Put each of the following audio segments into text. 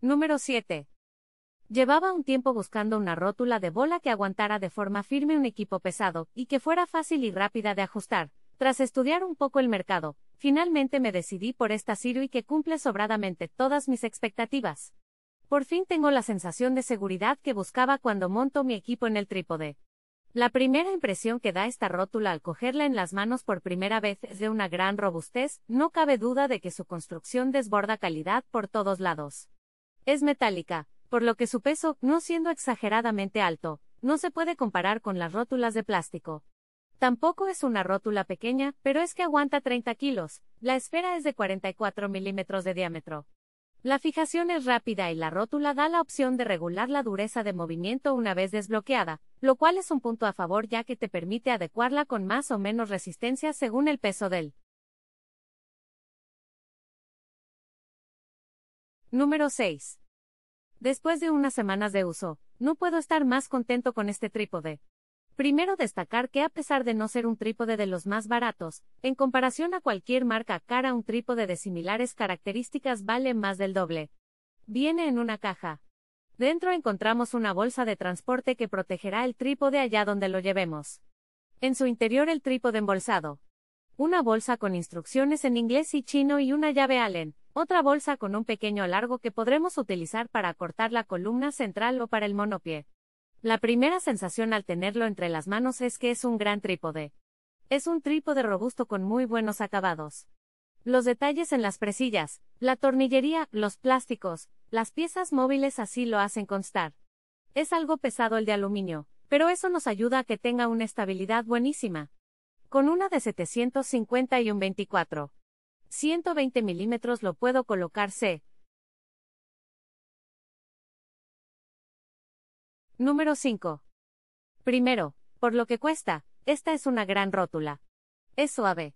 Número 7. Llevaba un tiempo buscando una rótula de bola que aguantara de forma firme un equipo pesado, y que fuera fácil y rápida de ajustar. Tras estudiar un poco el mercado, finalmente me decidí por esta y que cumple sobradamente todas mis expectativas. Por fin tengo la sensación de seguridad que buscaba cuando monto mi equipo en el trípode. La primera impresión que da esta rótula al cogerla en las manos por primera vez es de una gran robustez, no cabe duda de que su construcción desborda calidad por todos lados. Es metálica, por lo que su peso, no siendo exageradamente alto, no se puede comparar con las rótulas de plástico. Tampoco es una rótula pequeña, pero es que aguanta 30 kilos, la esfera es de 44 milímetros de diámetro. La fijación es rápida y la rótula da la opción de regular la dureza de movimiento una vez desbloqueada, lo cual es un punto a favor ya que te permite adecuarla con más o menos resistencia según el peso del Número 6. Después de unas semanas de uso, no puedo estar más contento con este trípode. Primero destacar que a pesar de no ser un trípode de los más baratos, en comparación a cualquier marca cara un trípode de similares características vale más del doble. Viene en una caja. Dentro encontramos una bolsa de transporte que protegerá el trípode allá donde lo llevemos. En su interior el trípode embolsado. Una bolsa con instrucciones en inglés y chino y una llave Allen, otra bolsa con un pequeño largo que podremos utilizar para cortar la columna central o para el monopie. La primera sensación al tenerlo entre las manos es que es un gran trípode. Es un trípode robusto con muy buenos acabados. Los detalles en las presillas, la tornillería, los plásticos, las piezas móviles así lo hacen constar. Es algo pesado el de aluminio, pero eso nos ayuda a que tenga una estabilidad buenísima. Con una de 750 y un 24. 120 milímetros lo puedo colocar C, Número 5. Primero, por lo que cuesta, esta es una gran rótula. Es suave.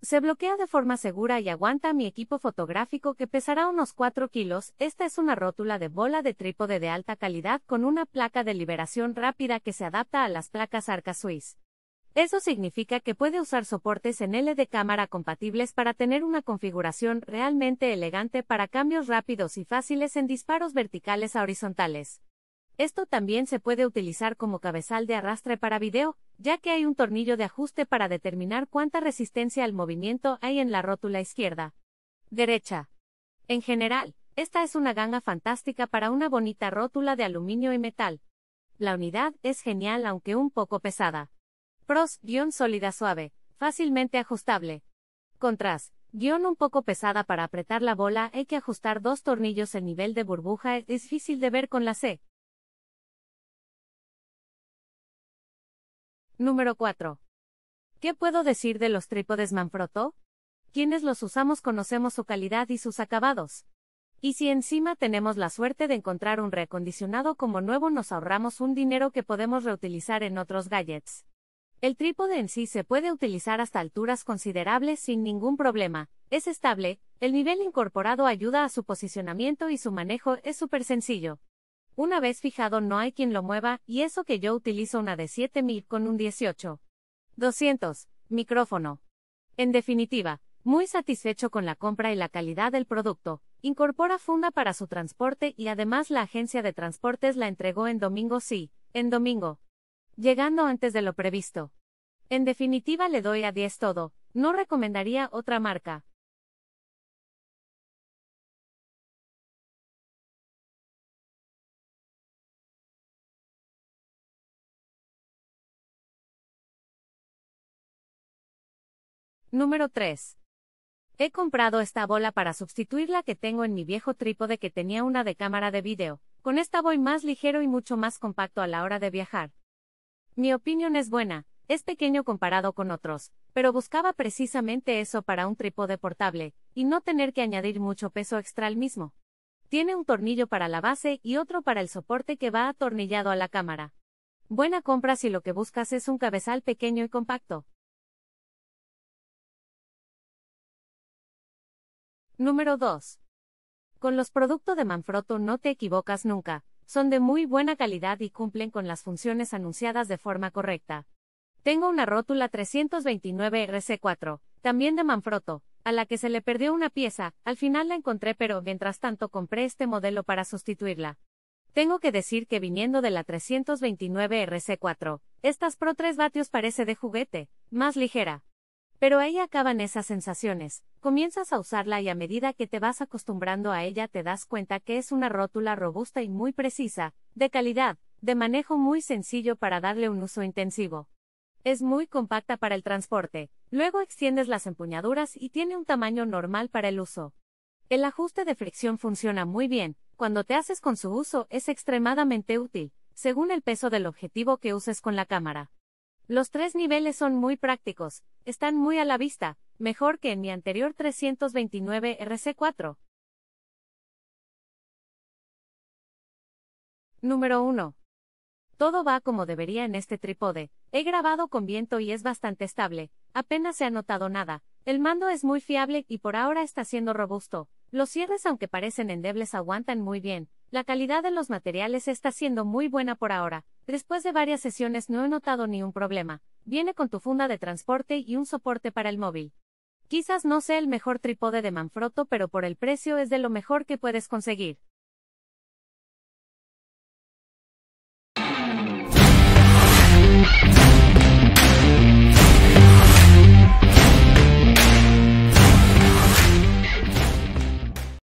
Se bloquea de forma segura y aguanta mi equipo fotográfico que pesará unos 4 kilos. Esta es una rótula de bola de trípode de alta calidad con una placa de liberación rápida que se adapta a las placas Arca Swiss. Eso significa que puede usar soportes en L de cámara compatibles para tener una configuración realmente elegante para cambios rápidos y fáciles en disparos verticales a horizontales. Esto también se puede utilizar como cabezal de arrastre para video, ya que hay un tornillo de ajuste para determinar cuánta resistencia al movimiento hay en la rótula izquierda. Derecha. En general, esta es una ganga fantástica para una bonita rótula de aluminio y metal. La unidad es genial aunque un poco pesada. Pros, guión sólida suave, fácilmente ajustable. Contras, guión un poco pesada para apretar la bola hay que ajustar dos tornillos el nivel de burbuja es difícil de ver con la C. Número 4. ¿Qué puedo decir de los trípodes Manfrotto? Quienes los usamos conocemos su calidad y sus acabados. Y si encima tenemos la suerte de encontrar un reacondicionado como nuevo nos ahorramos un dinero que podemos reutilizar en otros gadgets. El trípode en sí se puede utilizar hasta alturas considerables sin ningún problema, es estable, el nivel incorporado ayuda a su posicionamiento y su manejo es súper sencillo. Una vez fijado no hay quien lo mueva, y eso que yo utilizo una de 7000 con un 18. 200. Micrófono. En definitiva, muy satisfecho con la compra y la calidad del producto, incorpora funda para su transporte y además la agencia de transportes la entregó en domingo sí, en domingo. Llegando antes de lo previsto. En definitiva le doy a 10 todo, no recomendaría otra marca. Número 3. He comprado esta bola para sustituir la que tengo en mi viejo trípode que tenía una de cámara de vídeo. Con esta voy más ligero y mucho más compacto a la hora de viajar. Mi opinión es buena, es pequeño comparado con otros, pero buscaba precisamente eso para un trípode portable, y no tener que añadir mucho peso extra al mismo. Tiene un tornillo para la base y otro para el soporte que va atornillado a la cámara. Buena compra si lo que buscas es un cabezal pequeño y compacto. Número 2. Con los productos de Manfrotto no te equivocas nunca, son de muy buena calidad y cumplen con las funciones anunciadas de forma correcta. Tengo una rótula 329 RC4, también de Manfrotto, a la que se le perdió una pieza, al final la encontré pero mientras tanto compré este modelo para sustituirla. Tengo que decir que viniendo de la 329 RC4, estas Pro 3 vatios parece de juguete, más ligera. Pero ahí acaban esas sensaciones, comienzas a usarla y a medida que te vas acostumbrando a ella te das cuenta que es una rótula robusta y muy precisa, de calidad, de manejo muy sencillo para darle un uso intensivo. Es muy compacta para el transporte, luego extiendes las empuñaduras y tiene un tamaño normal para el uso. El ajuste de fricción funciona muy bien, cuando te haces con su uso es extremadamente útil, según el peso del objetivo que uses con la cámara. Los tres niveles son muy prácticos, están muy a la vista, mejor que en mi anterior 329 RC4. Número 1. Todo va como debería en este trípode, he grabado con viento y es bastante estable, apenas se ha notado nada, el mando es muy fiable y por ahora está siendo robusto, los cierres aunque parecen endebles aguantan muy bien, la calidad de los materiales está siendo muy buena por ahora, Después de varias sesiones no he notado ni un problema. Viene con tu funda de transporte y un soporte para el móvil. Quizás no sea el mejor trípode de Manfrotto, pero por el precio es de lo mejor que puedes conseguir.